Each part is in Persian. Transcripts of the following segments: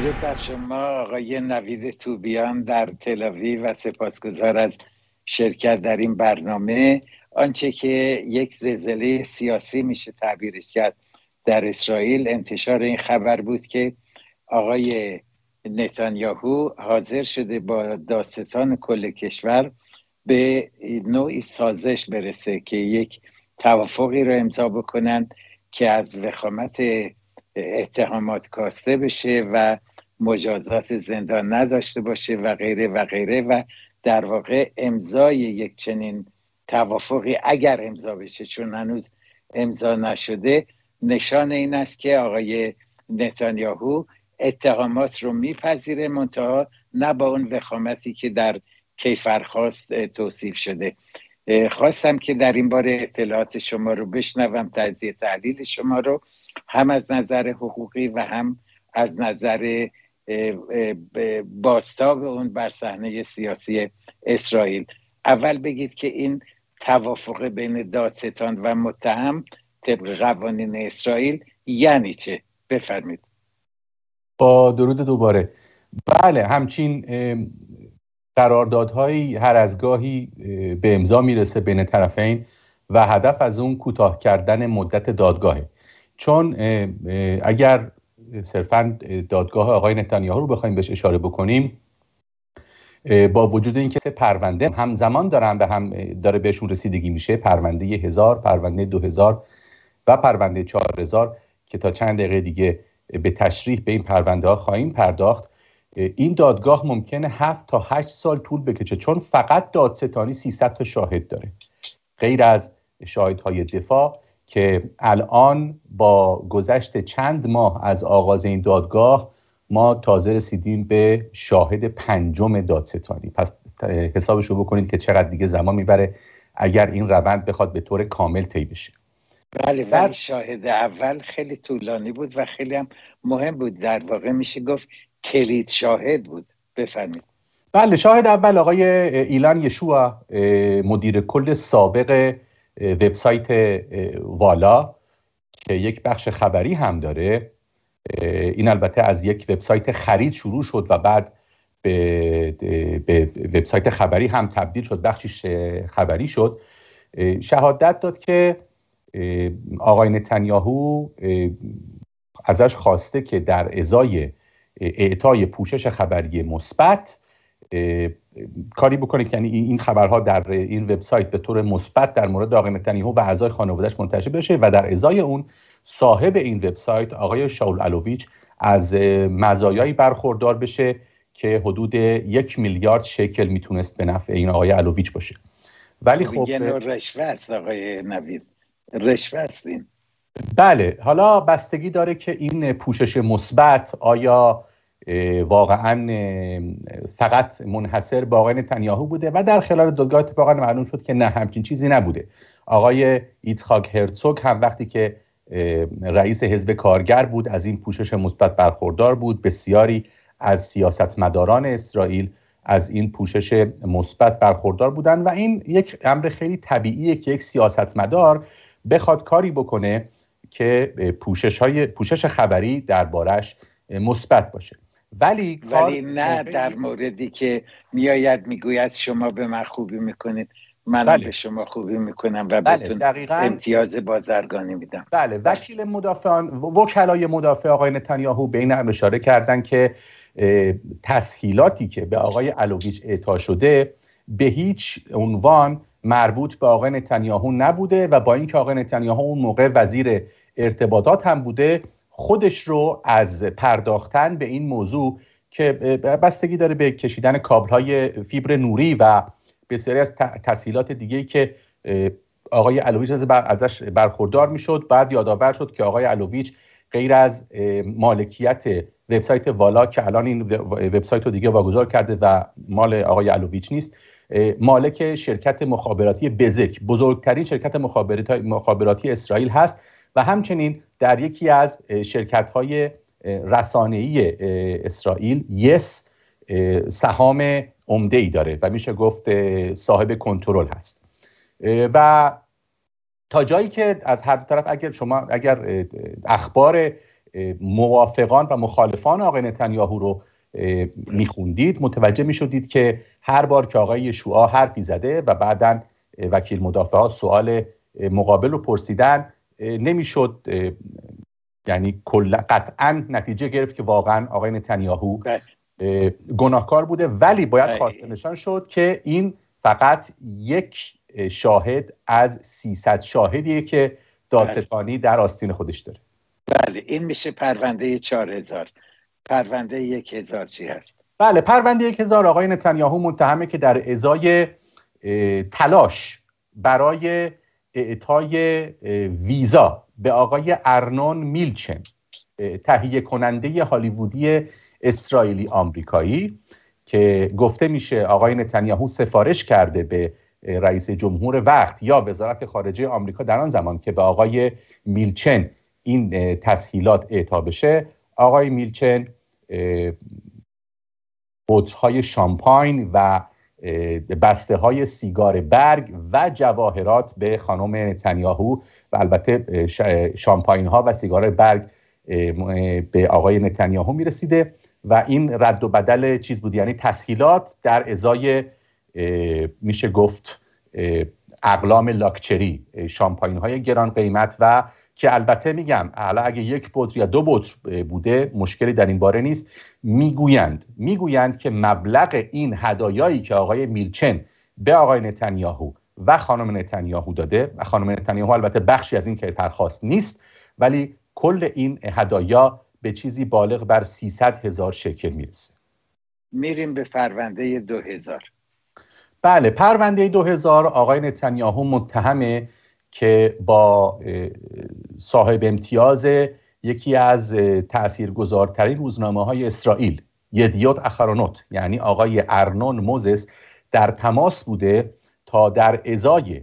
درود بر شما آقای نوید توبیان در تلاوی و سپاسگزار از شرکت در این برنامه آنچه که یک زلزله سیاسی میشه تعبیرش کرد در اسرائیل انتشار این خبر بود که آقای نتانیاهو حاضر شده با داستان کل کشور به نوعی سازش برسه که یک توافقی را امضا بکنند که از وخامت اتهامات کاسته بشه و مجازات زندان نداشته باشه و غیره و غیره و در واقع امضای یک چنین توافقی اگر امضا بشه چون هنوز امضا نشده نشان این است که آقای نتانیاهو اتهامات رو میپذیره منتها نه با اون وخامتی که در کیفرخواست توصیف شده خواستم که در این بار اطلاعات شما رو بشنوم تجزیه تحلیل شما رو هم از نظر حقوقی و هم از نظر باستاب اون بر صحنه سیاسی اسرائیل اول بگید که این توافق بین دادستان و متهم طبق قوانین اسرائیل یعنی چه بفرمید با درود دوباره بله همچین قراردادهایی هر از گاهی به امضا میرسه بین طرفین و هدف از اون کوتاه کردن مدت دادگاهه چون اگر صرفا دادگاه آقای نتانیاهو رو بخوایم بهش اشاره بکنیم با وجود اینکه سه پرونده همزمان دارن به هم داره بهشون رسیدگی میشه پرونده هزار پرونده 2000 هزار و پرونده 4000 هزار که تا چند دقیقه دیگه به تشریح به این پرونده ها خواهیم پرداخت این دادگاه ممکنه 7 تا 8 سال طول بکشه چون فقط دادستانی 300 تا شاهد داره غیر از شاهدهای دفاع که الان با گذشت چند ماه از آغاز این دادگاه ما تازه رسیدیم به شاهد پنجم دادستانی پس حسابشو بکنید که چقدر دیگه زمان میبره اگر این روند بخواد به طور کامل طی بشه بله ولی شاهد اول خیلی طولانی بود و خیلی هم مهم بود در واقع میشه گفت کلید شاهد بود بفرمایید بله شاهد اول آقای ایلان یشوا مدیر کل سابق وبسایت والا که یک بخش خبری هم داره این البته از یک وبسایت خرید شروع شد و بعد به وبسایت خبری هم تبدیل شد بخشش خبری شد شهادت داد که آقای نتانیاهو ازش خواسته که در ازای اعطای پوشش خبری مثبت کاری بکنه که یعنی این خبرها در این وبسایت به طور مثبت در مورد آقای نتانیاهو و اعضای خانوادهش منتشر بشه و در ازای اون صاحب این وبسایت آقای شاول الوویچ از مزایایی برخوردار بشه که حدود یک میلیارد شکل میتونست به نفع این آقای الوویچ باشه ولی خب, خب، رشوه آقای نوید رشوه است بله حالا بستگی داره که این پوشش مثبت آیا واقعا فقط منحصر به آقای نتانیاهو بوده و در خلال دادگاه اتفاقا معلوم شد که نه همچین چیزی نبوده آقای ایتخاک هرتسوگ هم وقتی که رئیس حزب کارگر بود از این پوشش مثبت برخوردار بود بسیاری از سیاستمداران اسرائیل از این پوشش مثبت برخوردار بودن و این یک امر خیلی طبیعیه که یک سیاستمدار بخواد کاری بکنه که پوشش, پوشش خبری دربارش مثبت باشه ولی, ولی نه در موردی که میآید میگوید شما به من خوبی میکنید من بله. به شما خوبی میکنم و بله. بهتون امتیاز بازرگانی میدم بله, بله. وکیل مدافعان وکلای مدافع آقای نتانیاهو به این اشاره کردن که تسهیلاتی که به آقای الوگیش اعطا شده به هیچ عنوان مربوط به آقای نتانیاهو نبوده و با اینکه آقای نتانیاهو اون موقع وزیر ارتباطات هم بوده خودش رو از پرداختن به این موضوع که بستگی داره به کشیدن کابل های فیبر نوری و بسیاری از تسهیلات دیگه که آقای علویچ ازش برخوردار میشد بعد یادآور شد که آقای الویچ غیر از مالکیت وبسایت والا که الان این وبسایت رو دیگه واگذار کرده و مال آقای الویچ نیست مالک شرکت مخابراتی بزک بزرگترین شرکت مخابراتی اسرائیل هست و همچنین در یکی از شرکت های ای اسرائیل یس سهام عمده ای داره و میشه گفت صاحب کنترل هست و تا جایی که از هر دو طرف اگر شما اگر اخبار موافقان و مخالفان آقای نتانیاهو رو میخوندید متوجه میشدید که هر بار که آقای شوا حرفی زده و بعدا وکیل مدافعات سوال مقابل رو پرسیدن نمیشد یعنی کلا قطعا نتیجه گرفت که واقعا آقای نتانیاهو بله. گناهکار بوده ولی باید بله. خاطر نشان شد که این فقط یک شاهد از 300 شاهدیه که دادستانی بله. در آستین خودش داره بله این میشه پرونده 4000 پرونده 1000 چی هست بله پرونده 1000 آقای نتانیاهو متهمه که در ازای تلاش برای اعطای ویزا به آقای ارنون میلچن تهیه کننده هالیوودی اسرائیلی آمریکایی که گفته میشه آقای نتانیاهو سفارش کرده به رئیس جمهور وقت یا وزارت خارجه آمریکا در آن زمان که به آقای میلچن این تسهیلات اعطا بشه آقای میلچن بطرهای شامپاین و بسته های سیگار برگ و جواهرات به خانم نتانیاهو و البته شامپاین ها و سیگار برگ به آقای نتانیاهو میرسیده و این رد و بدل چیز بود یعنی تسهیلات در ازای میشه گفت اقلام لاکچری شامپاین های گران قیمت و که البته میگم حالا اگه یک بطر یا دو بطر بوده مشکلی در این باره نیست میگویند میگویند که مبلغ این هدایایی که آقای میلچن به آقای نتانیاهو و خانم نتانیاهو داده و خانم نتانیاهو البته بخشی از این که پرخواست نیست ولی کل این هدایا به چیزی بالغ بر 300 هزار شکل میرسه میریم به پرونده 2000 بله پرونده 2000 آقای نتانیاهو متهمه که با صاحب امتیاز یکی از تاثیرگذارترین روزنامه های اسرائیل یدیوت اخرانوت یعنی آقای ارنون موزس در تماس بوده تا در ازای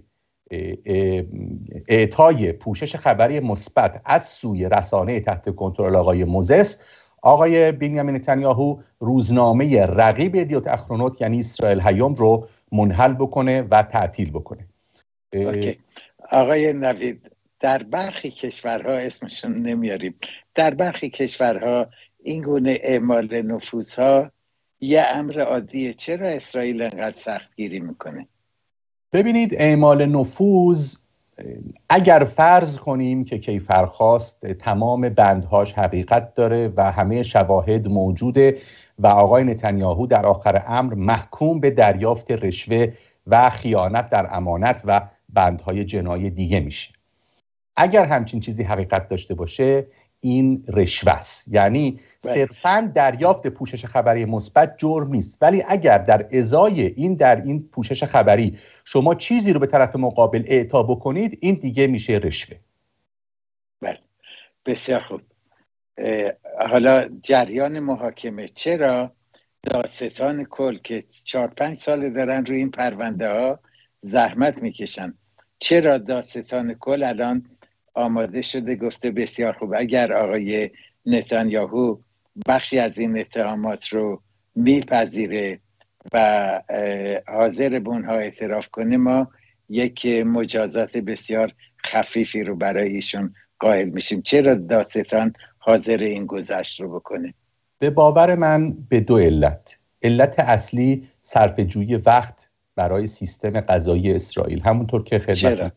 اعطای پوشش خبری مثبت از سوی رسانه تحت کنترل آقای موزس آقای بینیامین نتانیاهو روزنامه رقیب یدیوت اخرانوت یعنی اسرائیل هیوم رو منحل بکنه و تعطیل بکنه آقای نوید در برخی کشورها اسمشون نمیاریم در برخی کشورها این گونه اعمال نفوذها یه امر عادیه چرا اسرائیل انقدر گیری میکنه ببینید اعمال نفوذ اگر فرض کنیم که کیفرخواست تمام بندهاش حقیقت داره و همه شواهد موجوده و آقای نتانیاهو در آخر امر محکوم به دریافت رشوه و خیانت در امانت و بندهای جنایی دیگه میشه اگر همچین چیزی حقیقت داشته باشه این رشوه است یعنی بله. صرفا دریافت پوشش خبری مثبت جرم نیست ولی اگر در ازای این در این پوشش خبری شما چیزی رو به طرف مقابل اعطا بکنید این دیگه میشه رشوه بله بسیار خوب حالا جریان محاکمه چرا داستان کل که چهار پنج سال دارن روی این پرونده ها زحمت میکشن چرا داستان کل الان آماده شده گفته بسیار خوب اگر آقای نتانیاهو بخشی از این اتهامات رو میپذیره و حاضر به اونها اعتراف کنه ما یک مجازات بسیار خفیفی رو برای ایشون قائل میشیم چرا داستان حاضر این گذشت رو بکنه به باور من به دو علت علت اصلی صرف جویی وقت برای سیستم قضایی اسرائیل همونطور که خدمت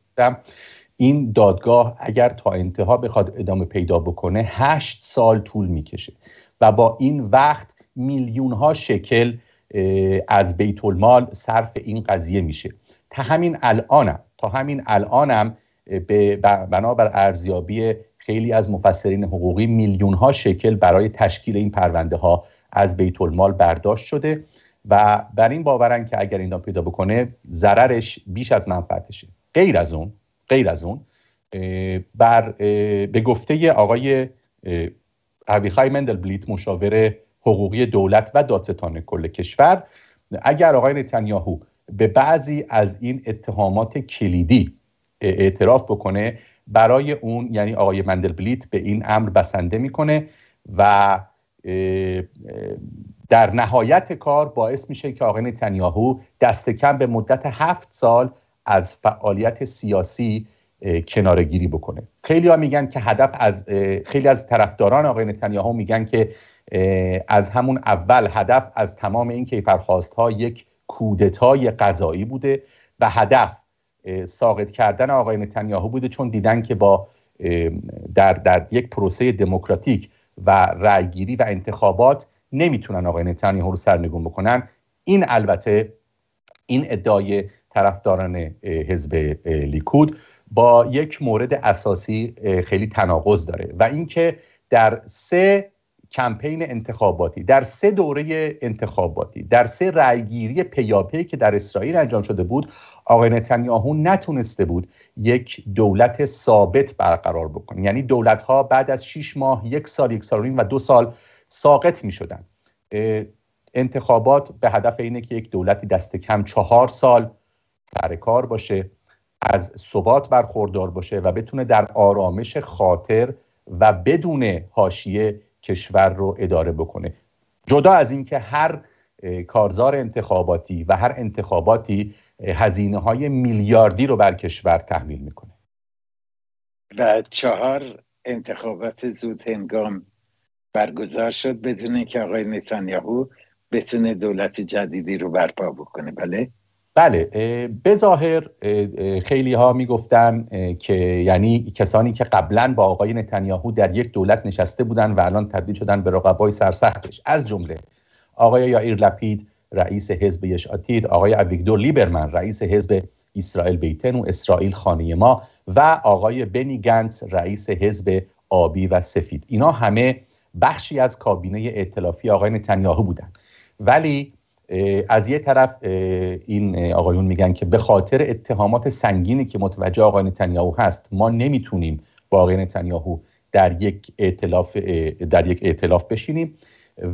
این دادگاه اگر تا انتها بخواد ادامه پیدا بکنه هشت سال طول میکشه و با این وقت میلیون ها شکل از بیت المال صرف این قضیه میشه تا همین الانم تا همین الانم به بنابر ارزیابی خیلی از مفسرین حقوقی میلیون ها شکل برای تشکیل این پرونده ها از بیت المال برداشت شده و بر این باورن که اگر اینا پیدا بکنه ضررش بیش از منفعتشه غیر از اون غیر از اون بر به گفته آقای اویخای مندل بلیت مشاور حقوقی دولت و دادستان کل کشور اگر آقای نتانیاهو به بعضی از این اتهامات کلیدی اعتراف بکنه برای اون یعنی آقای مندل بلیت به این امر بسنده میکنه و در نهایت کار باعث میشه که آقای نتانیاهو دست کم به مدت هفت سال از فعالیت سیاسی کنارگیری بکنه خیلی ها میگن که هدف از خیلی از طرفداران آقای نتانیاهو میگن که از همون اول هدف از تمام این کیفرخواست ها یک کودتای قضایی بوده و هدف ساقط کردن آقای نتانیاهو بوده چون دیدن که با در, در یک پروسه دموکراتیک و رأیگیری و انتخابات نمیتونن آقای نتانیاهو رو سرنگون بکنن این البته این ادعای طرفداران حزب لیکود با یک مورد اساسی خیلی تناقض داره و اینکه در سه کمپین انتخاباتی در سه دوره انتخاباتی در سه رأیگیری پیاپی که در اسرائیل انجام شده بود آقای نتانیاهو نتونسته بود یک دولت ثابت برقرار بکنه یعنی دولت ها بعد از 6 ماه یک سال یک سال و دو سال ساقط می شدن انتخابات به هدف اینه که یک دولتی دست کم چهار سال سر کار باشه از ثبات برخوردار باشه و بتونه در آرامش خاطر و بدون حاشیه کشور رو اداره بکنه جدا از اینکه هر کارزار انتخاباتی و هر انتخاباتی هزینه های میلیاردی رو بر کشور تحمیل میکنه و چهار انتخابات زود هنگام برگزار شد بدون اینکه آقای نتانیاهو بتونه دولت جدیدی رو برپا بکنه بله بله به ظاهر خیلی ها میگفتن که یعنی کسانی که قبلا با آقای نتانیاهو در یک دولت نشسته بودند، و الان تبدیل شدن به رقبای سرسختش از جمله آقای یائیر لپید رئیس حزب یش آتید آقای اویگدور لیبرمن رئیس حزب اسرائیل بیتن و اسرائیل خانه ما و آقای بنی گنتس رئیس حزب آبی و سفید اینا همه بخشی از کابینه ائتلافی آقای نتانیاهو بودند ولی از یه طرف این آقایون میگن که به خاطر اتهامات سنگینی که متوجه آقای نتانیاهو هست ما نمیتونیم با آقای نتانیاهو در یک اعتلاف در یک ائتلاف بشینیم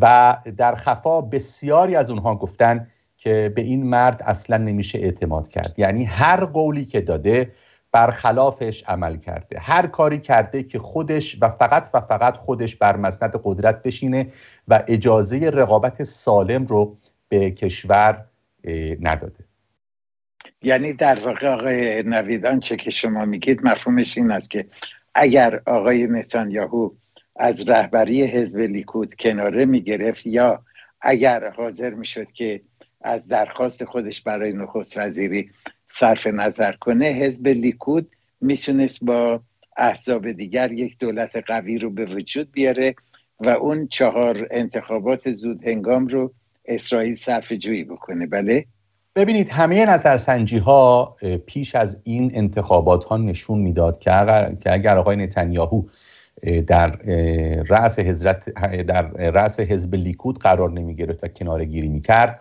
و در خفا بسیاری از اونها گفتن که به این مرد اصلا نمیشه اعتماد کرد یعنی هر قولی که داده برخلافش عمل کرده هر کاری کرده که خودش و فقط و فقط خودش بر مسند قدرت بشینه و اجازه رقابت سالم رو به کشور نداده یعنی در واقع آقای نویدان چه که شما میگید مفهومش این است که اگر آقای نتانیاهو از رهبری حزب لیکود کناره میگرفت یا اگر حاضر میشد که از درخواست خودش برای نخست وزیری صرف نظر کنه حزب لیکود میتونست با احزاب دیگر یک دولت قوی رو به وجود بیاره و اون چهار انتخابات زود هنگام رو اسرائیل صرف جویی بکنه بله ببینید همه نظرسنجی ها پیش از این انتخابات ها نشون میداد که اگر, که اگر آقای نتانیاهو در رأس حضرت در رأس حزب لیکود قرار نمی گرفت و کنار گیری می کرد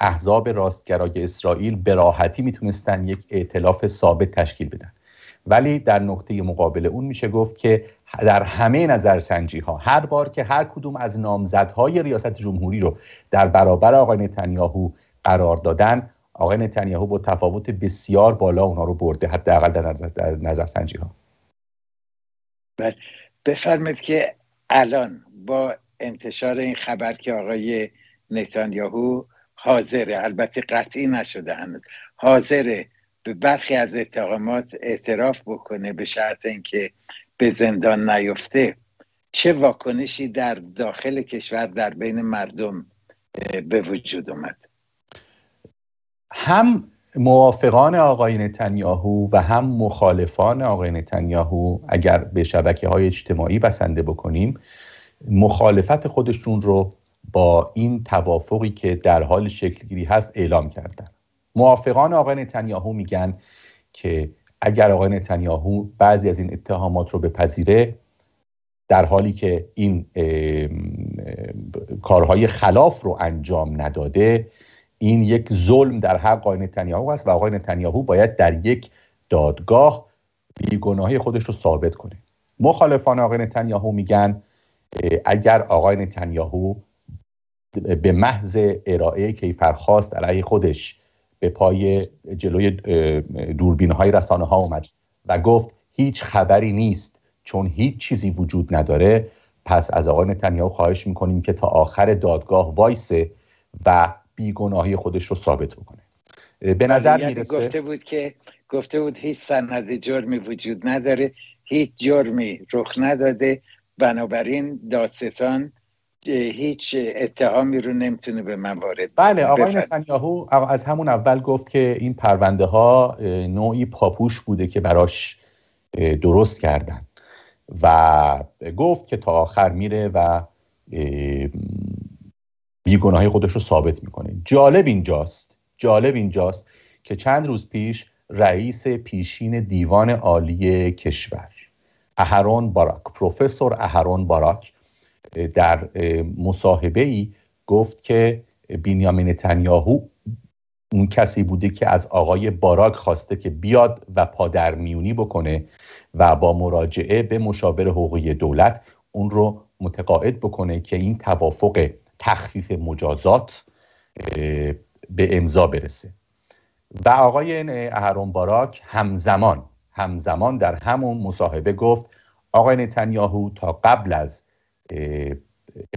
احزاب راستگرای اسرائیل به راحتی میتونستن یک ائتلاف ثابت تشکیل بدن ولی در نقطه مقابل اون میشه گفت که در همه نظرسنجی ها هر بار که هر کدوم از نامزدهای ریاست جمهوری رو در برابر آقای نتانیاهو قرار دادن آقای نتانیاهو با تفاوت بسیار بالا اونا رو برده حداقل در در نظرسنجی ها بله. بفرمید که الان با انتشار این خبر که آقای نتانیاهو حاضره البته قطعی نشده هنوز حاضره به برخی از اتهامات اعتراف بکنه به شرط اینکه به زندان نیفته چه واکنشی در داخل کشور در بین مردم به وجود اومد هم موافقان آقای نتانیاهو و هم مخالفان آقای نتانیاهو اگر به شبکه های اجتماعی بسنده بکنیم مخالفت خودشون رو با این توافقی که در حال شکلگیری هست اعلام کردن موافقان آقای نتانیاهو میگن که اگر آقای نتانیاهو بعضی از این اتهامات رو بپذیره در حالی که این کارهای خلاف رو انجام نداده این یک ظلم در حق آقای نتانیاهو است و آقای نتانیاهو باید در یک دادگاه بیگناهی خودش رو ثابت کنه مخالفان آقای نتانیاهو میگن اگر آقای نتانیاهو به محض ارائه کیفرخواست علیه خودش به پای جلوی دوربین های رسانه ها اومد و گفت هیچ خبری نیست چون هیچ چیزی وجود نداره پس از آقای نتانیاهو خواهش میکنیم که تا آخر دادگاه وایسه و بیگناهی خودش رو ثابت بکنه به نظر یعنی میرسه گفته بود که گفته بود هیچ سند جرمی وجود نداره هیچ جرمی رخ نداده بنابراین دادستان هیچ اتهامی رو نمیتونه به من وارد بله آقای نتانیاهو از همون اول گفت که این پرونده ها نوعی پاپوش بوده که براش درست کردن و گفت که تا آخر میره و بیگناهی خودش رو ثابت میکنه جالب اینجاست جالب اینجاست که چند روز پیش رئیس پیشین دیوان عالی کشور اهرون باراک پروفسور اهرون باراک در مصاحبه ای گفت که بینیامین نتانیاهو اون کسی بوده که از آقای باراک خواسته که بیاد و پادرمیونی بکنه و با مراجعه به مشاور حقوقی دولت اون رو متقاعد بکنه که این توافق تخفیف مجازات به امضا برسه و آقای اهرون باراک همزمان همزمان در همون مصاحبه گفت آقای نتانیاهو تا قبل از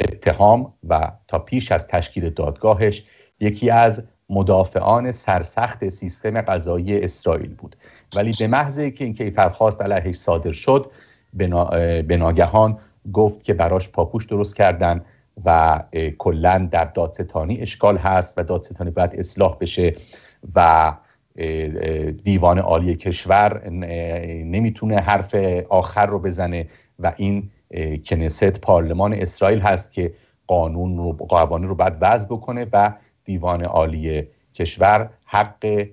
اتهام و تا پیش از تشکیل دادگاهش یکی از مدافعان سرسخت سیستم قضایی اسرائیل بود ولی به محض که این کیفرخواست علیهش صادر شد به ناگهان گفت که براش پاپوش درست کردن و کلا در دادستانی اشکال هست و دادستانی باید اصلاح بشه و دیوان عالی کشور نمیتونه حرف آخر رو بزنه و این کنست پارلمان اسرائیل هست که قانون رو قوانین رو بعد وضع بکنه و دیوان عالی کشور حق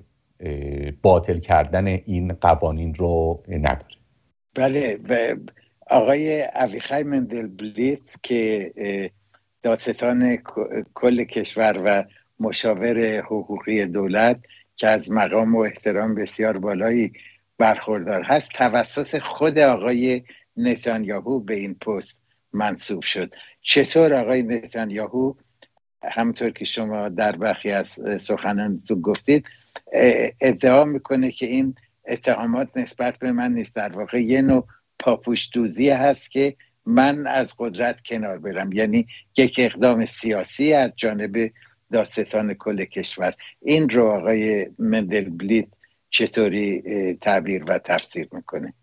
باطل کردن این قوانین رو نداره بله و آقای اویخای مندل بلیت که داستان کل کشور و مشاور حقوقی دولت که از مقام و احترام بسیار بالایی برخوردار هست توسط خود آقای نتانیاهو به این پست منصوب شد چطور آقای نتانیاهو همطور که شما در برخی از سخنانتون گفتید ادعا میکنه که این اتهامات نسبت به من نیست در واقع یه نوع پاپوش دوزی هست که من از قدرت کنار برم یعنی یک اقدام سیاسی از جانب داستان کل کشور این رو آقای مندل بلیت چطوری تعبیر و تفسیر میکنه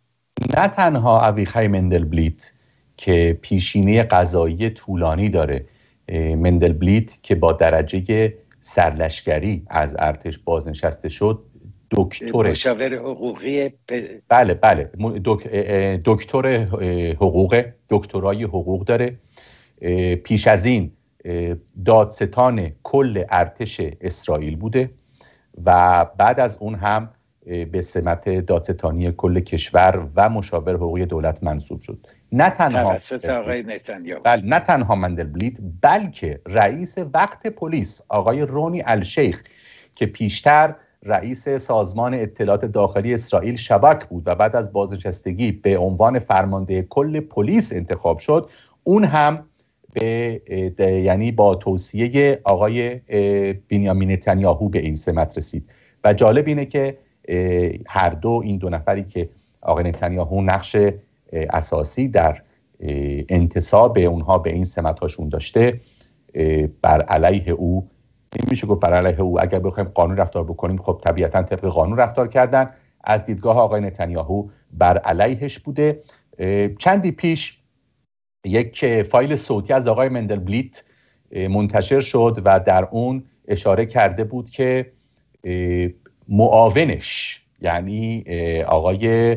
نه تنها اویخای مندلبلیت که پیشینه قضایی طولانی داره مندلبلیت که با درجه سرلشگری از ارتش بازنشسته شد دکتر مشاور حقوقی بله بله دکتر حقوق دکترای حقوق داره پیش از این دادستان کل ارتش اسرائیل بوده و بعد از اون هم به سمت دادستانی کل کشور و مشاور حقوقی دولت منصوب شد نه تنها بل بله، نه تنها مندلبلیت بلکه رئیس وقت پلیس آقای رونی الشیخ که پیشتر رئیس سازمان اطلاعات داخلی اسرائیل شبک بود و بعد از بازنشستگی به عنوان فرمانده کل پلیس انتخاب شد اون هم به یعنی با توصیه آقای بنیامین نتانیاهو به این سمت رسید و جالب اینه که هر دو این دو نفری که آقای نتانیاهو نقش اساسی در انتصاب اونها به این هاشون داشته بر علیه او میشه گفت بر علیه او اگر بخوایم قانون رفتار بکنیم خب طبیعتا طبق قانون رفتار کردن از دیدگاه آقای نتانیاهو بر علیهش بوده چندی پیش یک فایل صوتی از آقای مندل بلیت منتشر شد و در اون اشاره کرده بود که معاونش یعنی آقای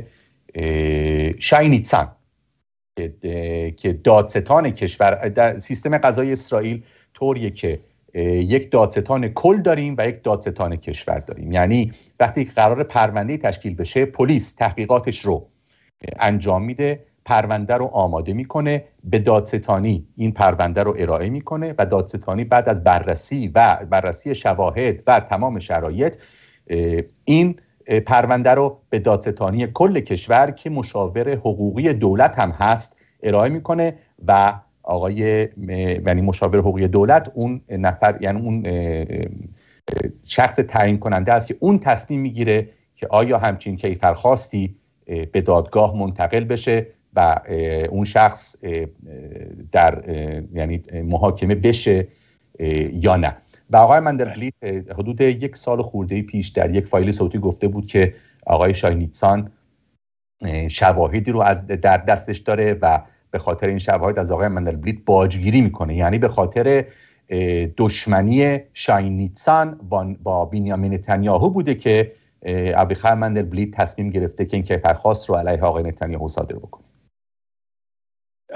شاینیتسن که دادستان کشور در سیستم قضای اسرائیل طوریه که یک دادستان کل داریم و یک دادستان کشور داریم یعنی وقتی قرار پرونده تشکیل بشه پلیس تحقیقاتش رو انجام میده پرونده رو آماده میکنه به دادستانی این پرونده رو ارائه میکنه و دادستانی بعد از بررسی و بررسی شواهد و تمام شرایط این پرونده رو به دادستانی کل کشور که مشاور حقوقی دولت هم هست ارائه میکنه و آقای یعنی مشاور حقوقی دولت اون نفر یعنی اون شخص تعیین کننده است که اون تصمیم میگیره که آیا همچین کیفرخواستی به دادگاه منتقل بشه و اون شخص در یعنی محاکمه بشه یا نه و آقای مندرحلی حدود یک سال خورده پیش در یک فایل صوتی گفته بود که آقای شاینیتسان شواهدی رو از در دستش داره و به خاطر این شواهد از آقای مندلبلیت باجگیری میکنه یعنی به خاطر دشمنی شاینیتسان با بینیامین نتانیاهو بوده که مندل مندلبلیت تصمیم گرفته که این کیفرخواست رو علیه آقای نتانیاهو صادر بکنه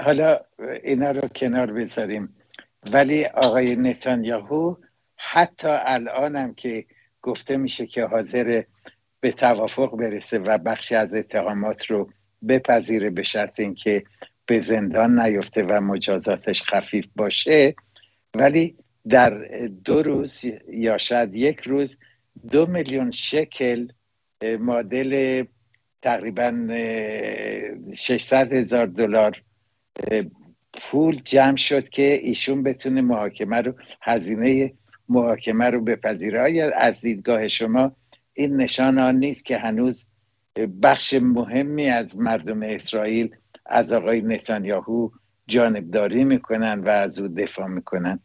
حالا اینا رو کنار بذاریم ولی آقای نتانیاهو حتی الانم که گفته میشه که حاضر به توافق برسه و بخشی از اتهامات رو بپذیره به شرط اینکه به زندان نیفته و مجازاتش خفیف باشه ولی در دو روز یا شاید یک روز دو میلیون شکل مدل تقریبا 600 هزار دلار پول جمع شد که ایشون بتونه محاکمه رو هزینه محاکمه رو بپذیره از دیدگاه شما این نشان آن نیست که هنوز بخش مهمی از مردم اسرائیل از آقای نتانیاهو جانبداری میکنن و از او دفاع میکنن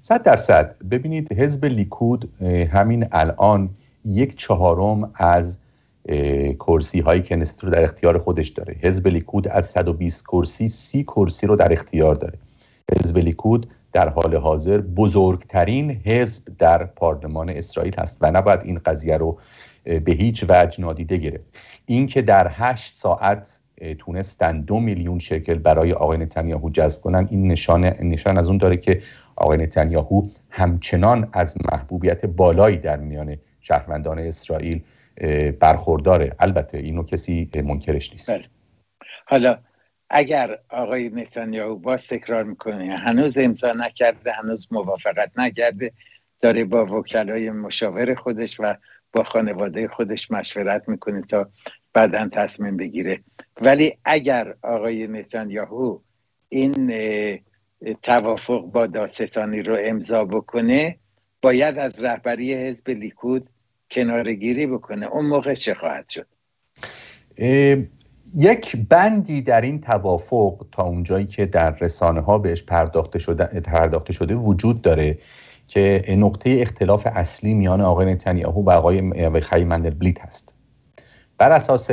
صد درصد ببینید حزب لیکود همین الان یک چهارم از کرسی های رو در اختیار خودش داره حزب لیکود از 120 کرسی 30 کرسی رو در اختیار داره حزب لیکود در حال حاضر بزرگترین حزب در پارلمان اسرائیل هست و نباید این قضیه رو به هیچ وجه نادیده گرفت اینکه در هشت ساعت تونستن دو میلیون شکل برای آقای نتانیاهو جذب کنن این نشان, نشان از اون داره که آقای نتانیاهو همچنان از محبوبیت بالایی در میان شهروندان اسرائیل برخورداره البته اینو کسی منکرش نیست بله. حالا اگر آقای نتانیاهو باز تکرار میکنه هنوز امضا نکرده هنوز موافقت نکرده داره با وکلای مشاور خودش و با خانواده خودش مشورت میکنه تا بعدا تصمیم بگیره ولی اگر آقای نتانیاهو این توافق با داستانی رو امضا بکنه باید از رهبری حزب لیکود کنارگیری بکنه اون موقع چه خواهد شد یک بندی در این توافق تا اونجایی که در رسانه ها بهش پرداخته شده, پرداخته شده وجود داره که نقطه اختلاف اصلی میان آقای نتانیاهو و آقای مندل مندلبلیت هست بر اساس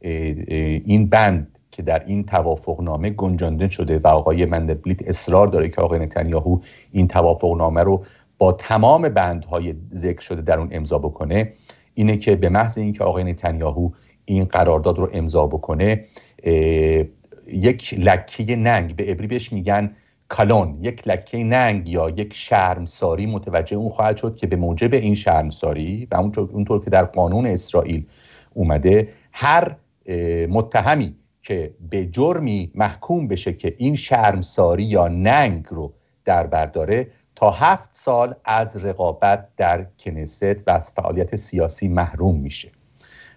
این بند که در این توافق نامه گنجانده شده و آقای مندلبلیت اصرار داره که آقای نتانیاهو این توافق نامه رو با تمام بندهای ذکر شده در اون امضا بکنه اینه که به محض اینکه آقای نتانیاهو این قرارداد رو امضا بکنه یک لکه ننگ به عبری بهش میگن کالون یک لکه ننگ یا یک شرمساری متوجه اون خواهد شد که به موجب این شرمساری و اونطور که در قانون اسرائیل اومده هر متهمی که به جرمی محکوم بشه که این شرمساری یا ننگ رو در برداره تا هفت سال از رقابت در کنست و از فعالیت سیاسی محروم میشه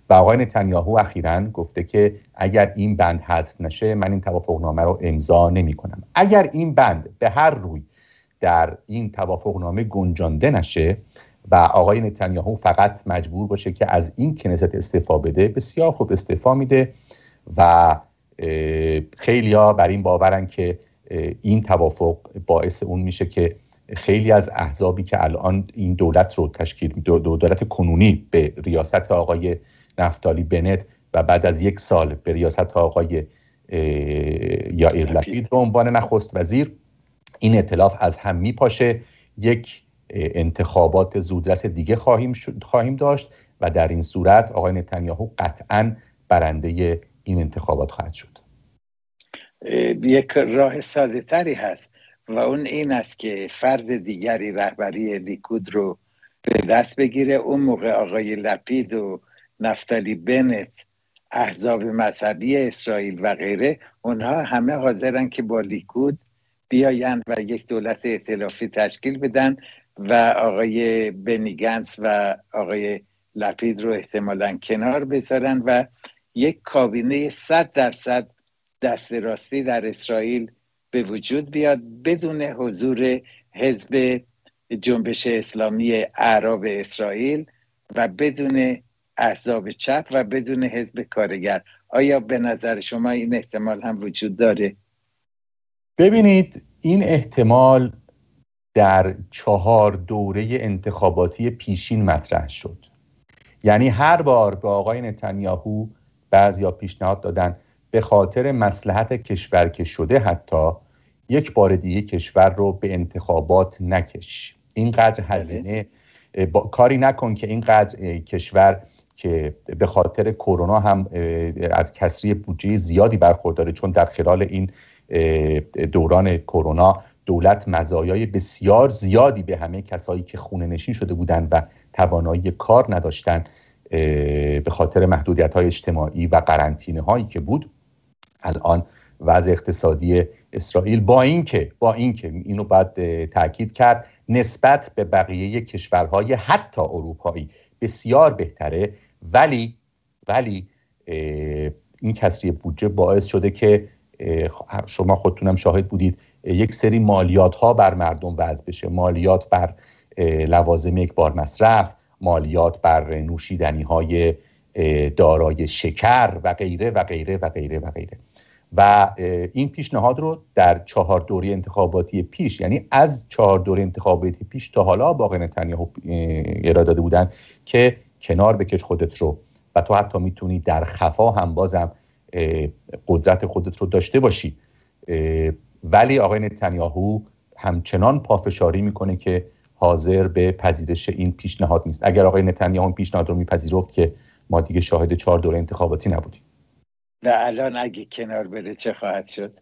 و آقای نتانیاهو اخیرا گفته که اگر این بند حذف نشه من این توافقنامه رو امضا نمی اگر این بند به هر روی در این توافقنامه گنجانده نشه و آقای نتانیاهو فقط مجبور باشه که از این کنست استعفا بده بسیار خوب استعفا میده و خیلی ها بر این باورن که این توافق باعث اون میشه که خیلی از احزابی که الان این دولت رو تشکیل دولت کنونی به ریاست آقای نفتالی بنت و بعد از یک سال به ریاست آقای یا لپید به عنوان نخست وزیر این اطلاف از هم پاشه یک انتخابات زودرس دیگه خواهیم, خواهیم داشت و در این صورت آقای نتانیاهو قطعا برنده این انتخابات خواهد شد یک راه ساده تری هست و اون این است که فرد دیگری رهبری لیکود رو به دست بگیره اون موقع آقای لپید و نفتالی بنت احزاب مذهبی اسرائیل و غیره اونها همه حاضرن که با لیکود بیایند و یک دولت اعتلافی تشکیل بدن و آقای بنیگنس و آقای لپید رو احتمالا کنار بذارن و یک کابینه صد درصد دست راستی در اسرائیل به وجود بیاد بدون حضور حزب جنبش اسلامی اعراب اسرائیل و بدون احزاب چپ و بدون حزب کارگر آیا به نظر شما این احتمال هم وجود داره؟ ببینید این احتمال در چهار دوره انتخاباتی پیشین مطرح شد یعنی هر بار به آقای نتانیاهو یا پیشنهاد دادن به خاطر مسلحت کشور که شده حتی یک بار دیگه کشور رو به انتخابات نکش اینقدر بله. هزینه کاری نکن که اینقدر کشور که به خاطر کرونا هم از کسری بودجه زیادی برخورداره چون در خلال این دوران کرونا دولت مزایای بسیار زیادی به همه کسایی که خونه نشین شده بودند و توانایی کار نداشتن به خاطر محدودیت های اجتماعی و قرنطینه هایی که بود الان وضع اقتصادی اسرائیل با اینکه با اینکه اینو باید تاکید کرد نسبت به بقیه کشورهای حتی اروپایی بسیار بهتره ولی ولی این کسری بودجه باعث شده که شما خودتونم شاهد بودید یک سری مالیات ها بر مردم وضع بشه مالیات بر لوازم یک بار مصرف مالیات بر نوشیدنی های دارای شکر و غیره و غیره و غیره و غیره و این پیشنهاد رو در چهار دوری انتخاباتی پیش یعنی از چهار دوری انتخاباتی پیش تا حالا باقی نتانیاهو ارائه داده بودن که کنار بکش خودت رو و تو حتی میتونی در خفا هم بازم قدرت خودت رو داشته باشی ولی آقای نتانیاهو همچنان پافشاری میکنه که حاضر به پذیرش این پیشنهاد نیست اگر آقای نتانیاهو این پیشنهاد رو میپذیرفت که ما دیگه شاهد چهار دوره انتخاباتی نبودیم و الان اگه کنار بره چه خواهد شد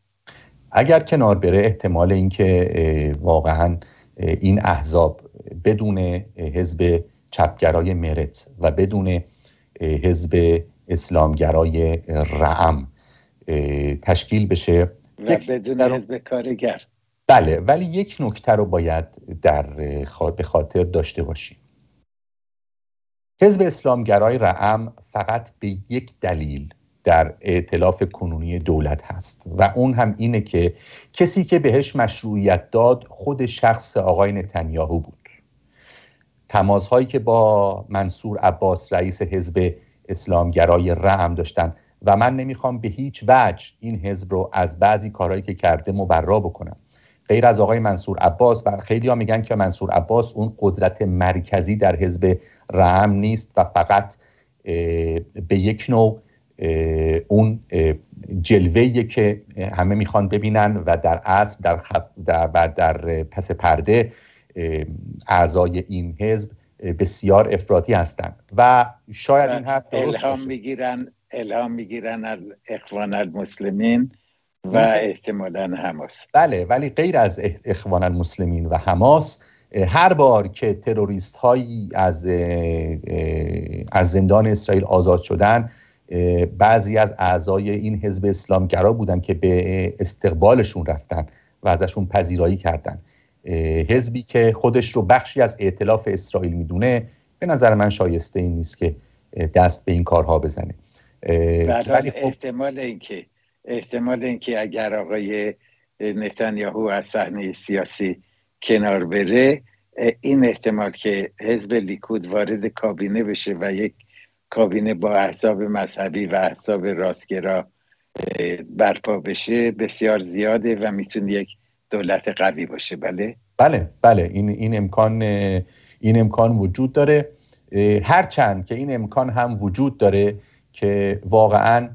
اگر کنار بره احتمال اینکه واقعا این احزاب بدون حزب چپگرای مرت و بدون حزب اسلامگرای رعم تشکیل بشه و بدون حزب کارگر بله ولی یک نکته رو باید در به خاطر داشته باشیم حزب اسلامگرای رعم فقط به یک دلیل در اعتلاف کنونی دولت هست و اون هم اینه که کسی که بهش مشروعیت داد خود شخص آقای نتنیاهو بود تماس هایی که با منصور عباس رئیس حزب اسلامگرای رحم داشتن و من نمیخوام به هیچ وجه این حزب رو از بعضی کارهایی که کرده مبرا بکنم غیر از آقای منصور عباس و خیلی ها میگن که منصور عباس اون قدرت مرکزی در حزب رحم نیست و فقط به یک نوع اون جلوه که همه میخوان ببینن و در اصل در, در, و در پس پرده اعضای این حزب بسیار افراطی هستند و شاید این حرف الهام میگیرن الهام میگیرن از اخوان المسلمین و بله. احتمالا حماس بله ولی غیر از اخوان المسلمین و حماس هر بار که تروریست هایی از از زندان اسرائیل آزاد شدن بعضی از اعضای این حزب اسلامگرا بودن که به استقبالشون رفتن و ازشون پذیرایی کردند حزبی که خودش رو بخشی از اعتلاف اسرائیل میدونه به نظر من شایسته این نیست که دست به این کارها بزنه ولی خب احتمال اینکه احتمال اینکه اگر آقای نتانیاهو از صحنه سیاسی کنار بره این احتمال که حزب لیکود وارد کابینه بشه و یک کابینه با احزاب مذهبی و احزاب راستگرا برپا بشه بسیار زیاده و میتونه یک دولت قوی باشه بله بله بله این, این امکان این امکان وجود داره هرچند که این امکان هم وجود داره که واقعا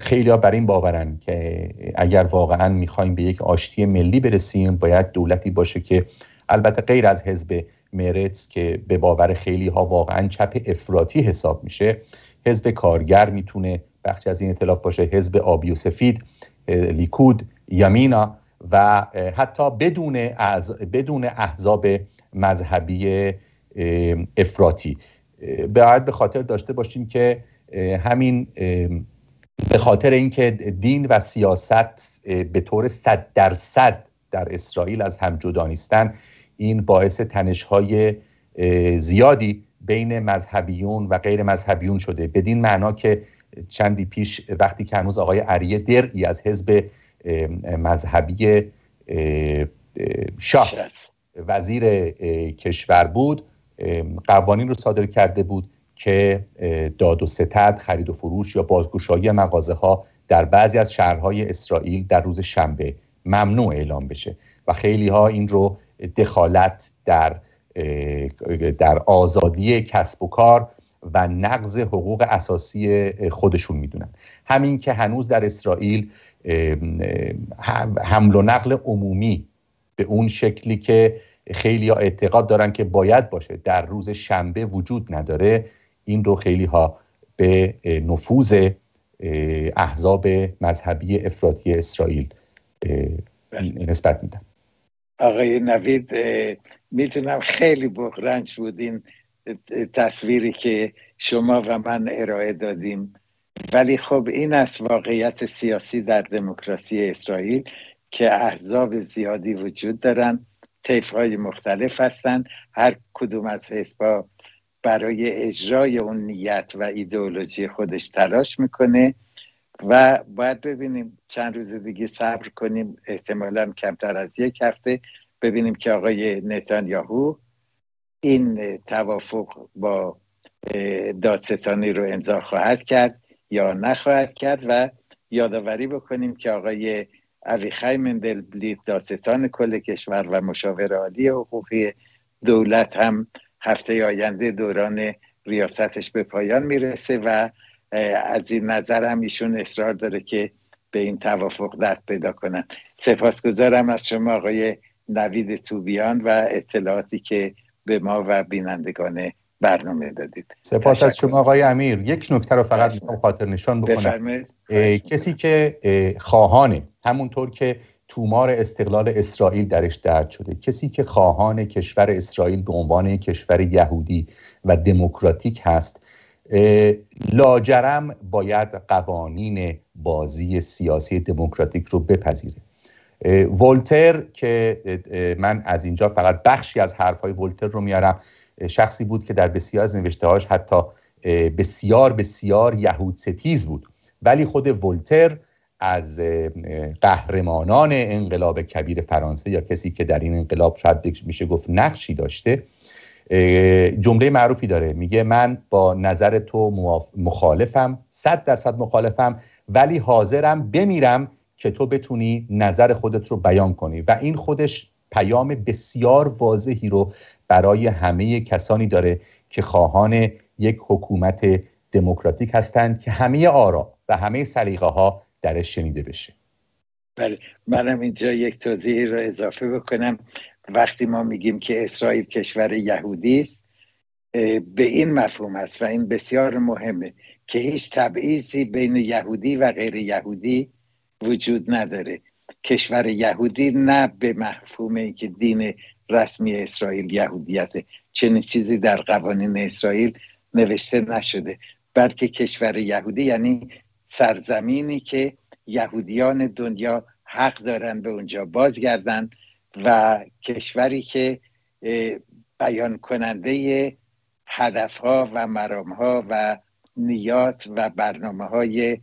خیلی ها بر این باورن که اگر واقعا میخوایم به یک آشتی ملی برسیم باید دولتی باشه که البته غیر از حزب مرتز که به باور خیلی ها واقعا چپ افراطی حساب میشه حزب کارگر میتونه بخشی از این اطلاف باشه حزب آبی و سفید لیکود یامینا و حتی بدون از بدون احزاب مذهبی افراطی باید به خاطر داشته باشیم که همین به خاطر اینکه دین و سیاست به طور صد درصد در اسرائیل از هم جدا نیستن این باعث تنش‌های زیادی بین مذهبیون و غیر مذهبیون شده بدین معنا که چندی پیش وقتی که هنوز آقای عریه درعی از حزب مذهبی شاه وزیر کشور بود قوانین رو صادر کرده بود که داد و ستد خرید و فروش یا بازگشایی مغازه ها در بعضی از شهرهای اسرائیل در روز شنبه ممنوع اعلام بشه و خیلی ها این رو دخالت در در آزادی کسب و کار و نقض حقوق اساسی خودشون میدونن همین که هنوز در اسرائیل حمل و نقل عمومی به اون شکلی که خیلی ها اعتقاد دارن که باید باشه در روز شنبه وجود نداره این رو خیلی ها به نفوذ احزاب مذهبی افراطی اسرائیل بله. نسبت میدن آقای نوید میتونم خیلی بغرنج بودین تصویری که شما و من ارائه دادیم ولی خب این از واقعیت سیاسی در دموکراسی اسرائیل که احزاب زیادی وجود دارند طیف های مختلف هستند هر کدوم از حزبا برای اجرای اون نیت و ایدئولوژی خودش تلاش میکنه و باید ببینیم چند روز دیگه صبر کنیم احتمالا کمتر از یک هفته ببینیم که آقای نتانیاهو این توافق با دادستانی رو امضا خواهد کرد یا نخواهد کرد و یادآوری بکنیم که آقای اویخای مندل بلیت داستان کل کشور و مشاور عالی حقوقی دولت هم هفته آینده دوران ریاستش به پایان میرسه و از این نظر هم ایشون اصرار داره که به این توافق دست پیدا کنن سپاسگزارم از شما آقای نوید توبیان و اطلاعاتی که به ما و بینندگان برنامه دادید سپاس از شما آقای امیر یک نکته رو فقط خاطر نشان بکنم کسی که خواهانه همونطور که تومار استقلال اسرائیل درش درد شده کسی که خواهان کشور اسرائیل به عنوان کشور یهودی و دموکراتیک هست لاجرم باید قوانین بازی سیاسی دموکراتیک رو بپذیره ولتر که من از اینجا فقط بخشی از حرفهای ولتر رو میارم شخصی بود که در بسیار از هاش حتی بسیار بسیار یهود ستیز بود ولی خود ولتر از قهرمانان انقلاب کبیر فرانسه یا کسی که در این انقلاب شاید میشه گفت نقشی داشته جمله معروفی داره میگه من با نظر تو مخالفم صد درصد مخالفم ولی حاضرم بمیرم که تو بتونی نظر خودت رو بیان کنی و این خودش پیام بسیار واضحی رو برای همه کسانی داره که خواهان یک حکومت دموکراتیک هستند که همه آرا و همه سلیقه ها درش شنیده بشه بله منم اینجا یک توضیحی را اضافه بکنم وقتی ما میگیم که اسرائیل کشور یهودی است به این مفهوم است و این بسیار مهمه که هیچ تبعیضی بین یهودی و غیر یهودی وجود نداره کشور یهودی نه به مفهوم اینکه دین رسمی اسرائیل یهودیت چنین چیزی در قوانین اسرائیل نوشته نشده بلکه کشور یهودی یعنی سرزمینی که یهودیان دنیا حق دارن به اونجا بازگردن و کشوری که بیان کننده هدفها و مرام ها و نیات و برنامه های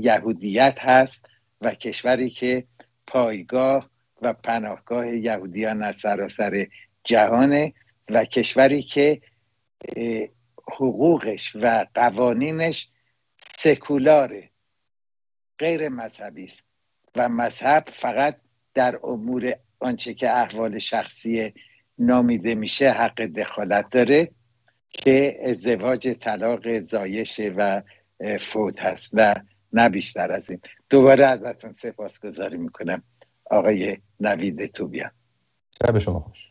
یهودیت هست و کشوری که پایگاه و پناهگاه یهودیان از سراسر جهانه و کشوری که حقوقش و قوانینش سکولاره غیر مذهبی است و مذهب فقط در امور آنچه که احوال شخصی نامیده میشه حق دخالت داره که ازدواج طلاق زایش و فوت هست و نه بیشتر از این دوباره ازتون سپاسگزاری میکنم آقای نوید توبیان شب شما خوش